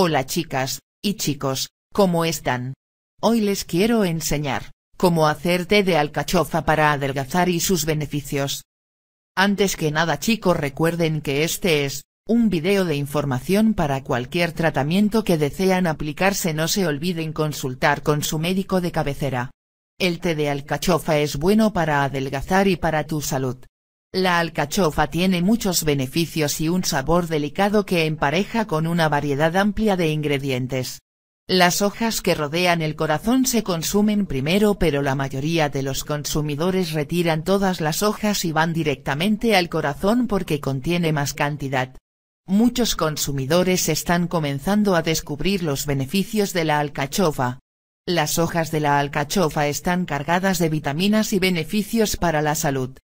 Hola chicas, y chicos, ¿cómo están? Hoy les quiero enseñar, cómo hacer té de alcachofa para adelgazar y sus beneficios. Antes que nada chicos recuerden que este es, un video de información para cualquier tratamiento que desean aplicarse no se olviden consultar con su médico de cabecera. El té de alcachofa es bueno para adelgazar y para tu salud. La alcachofa tiene muchos beneficios y un sabor delicado que empareja con una variedad amplia de ingredientes. Las hojas que rodean el corazón se consumen primero pero la mayoría de los consumidores retiran todas las hojas y van directamente al corazón porque contiene más cantidad. Muchos consumidores están comenzando a descubrir los beneficios de la alcachofa. Las hojas de la alcachofa están cargadas de vitaminas y beneficios para la salud.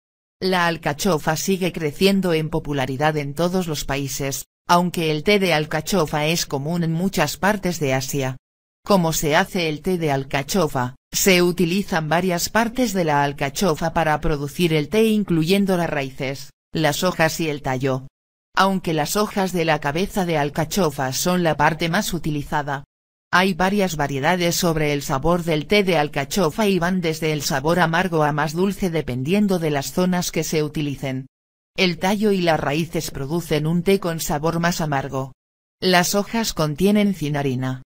La alcachofa sigue creciendo en popularidad en todos los países, aunque el té de alcachofa es común en muchas partes de Asia. Como se hace el té de alcachofa? Se utilizan varias partes de la alcachofa para producir el té incluyendo las raíces, las hojas y el tallo. Aunque las hojas de la cabeza de alcachofa son la parte más utilizada, hay varias variedades sobre el sabor del té de alcachofa y van desde el sabor amargo a más dulce dependiendo de las zonas que se utilicen. El tallo y las raíces producen un té con sabor más amargo. Las hojas contienen cinarina.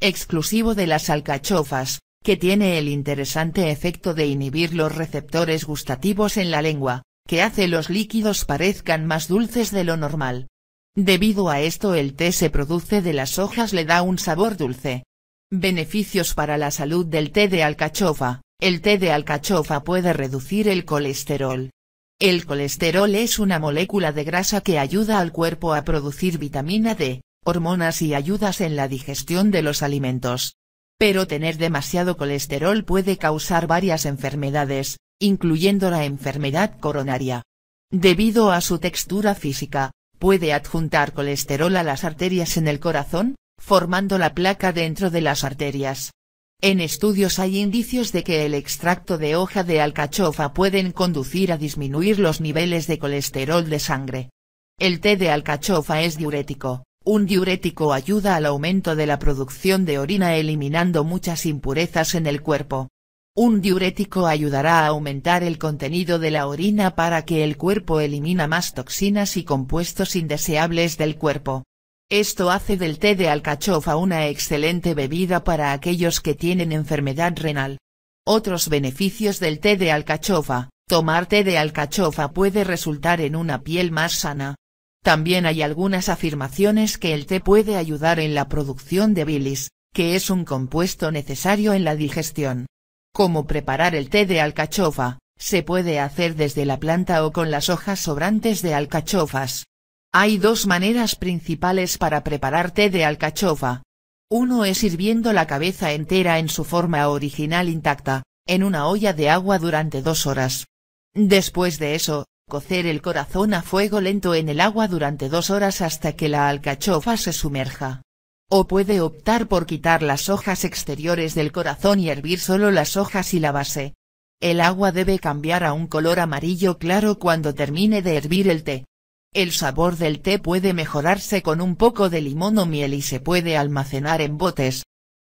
Exclusivo de las alcachofas, que tiene el interesante efecto de inhibir los receptores gustativos en la lengua, que hace los líquidos parezcan más dulces de lo normal. Debido a esto el té se produce de las hojas le da un sabor dulce. Beneficios para la salud del té de alcachofa, el té de alcachofa puede reducir el colesterol. El colesterol es una molécula de grasa que ayuda al cuerpo a producir vitamina D, hormonas y ayudas en la digestión de los alimentos. Pero tener demasiado colesterol puede causar varias enfermedades, incluyendo la enfermedad coronaria. Debido a su textura física, puede adjuntar colesterol a las arterias en el corazón, formando la placa dentro de las arterias. En estudios hay indicios de que el extracto de hoja de alcachofa pueden conducir a disminuir los niveles de colesterol de sangre. El té de alcachofa es diurético, un diurético ayuda al aumento de la producción de orina eliminando muchas impurezas en el cuerpo. Un diurético ayudará a aumentar el contenido de la orina para que el cuerpo elimina más toxinas y compuestos indeseables del cuerpo. Esto hace del té de alcachofa una excelente bebida para aquellos que tienen enfermedad renal. Otros beneficios del té de alcachofa, tomar té de alcachofa puede resultar en una piel más sana. También hay algunas afirmaciones que el té puede ayudar en la producción de bilis, que es un compuesto necesario en la digestión. Cómo preparar el té de alcachofa, se puede hacer desde la planta o con las hojas sobrantes de alcachofas. Hay dos maneras principales para preparar té de alcachofa. Uno es hirviendo la cabeza entera en su forma original intacta, en una olla de agua durante dos horas. Después de eso, cocer el corazón a fuego lento en el agua durante dos horas hasta que la alcachofa se sumerja. O puede optar por quitar las hojas exteriores del corazón y hervir solo las hojas y la base. El agua debe cambiar a un color amarillo claro cuando termine de hervir el té. El sabor del té puede mejorarse con un poco de limón o miel y se puede almacenar en botes.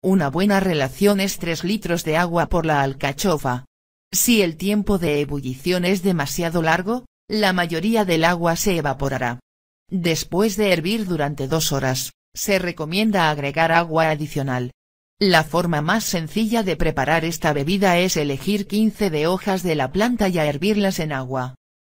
Una buena relación es 3 litros de agua por la alcachofa. Si el tiempo de ebullición es demasiado largo, la mayoría del agua se evaporará. Después de hervir durante dos horas, se recomienda agregar agua adicional. La forma más sencilla de preparar esta bebida es elegir 15 de hojas de la planta y a hervirlas en agua.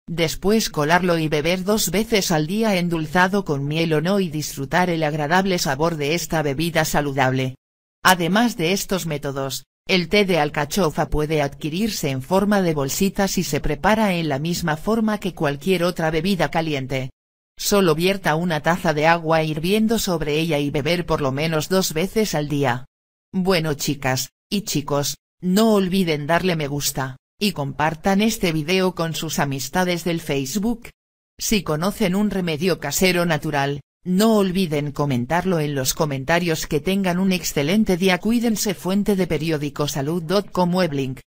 Después colarlo y beber dos veces al día endulzado con miel o no y disfrutar el agradable sabor de esta bebida saludable. Además de estos métodos, el té de alcachofa puede adquirirse en forma de bolsitas y se prepara en la misma forma que cualquier otra bebida caliente. Solo vierta una taza de agua hirviendo sobre ella y beber por lo menos dos veces al día. Bueno chicas, y chicos, no olviden darle me gusta, y compartan este video con sus amistades del Facebook. Si conocen un remedio casero natural, no olviden comentarlo en los comentarios que tengan un excelente día cuídense fuente de periódico salud.com weblink.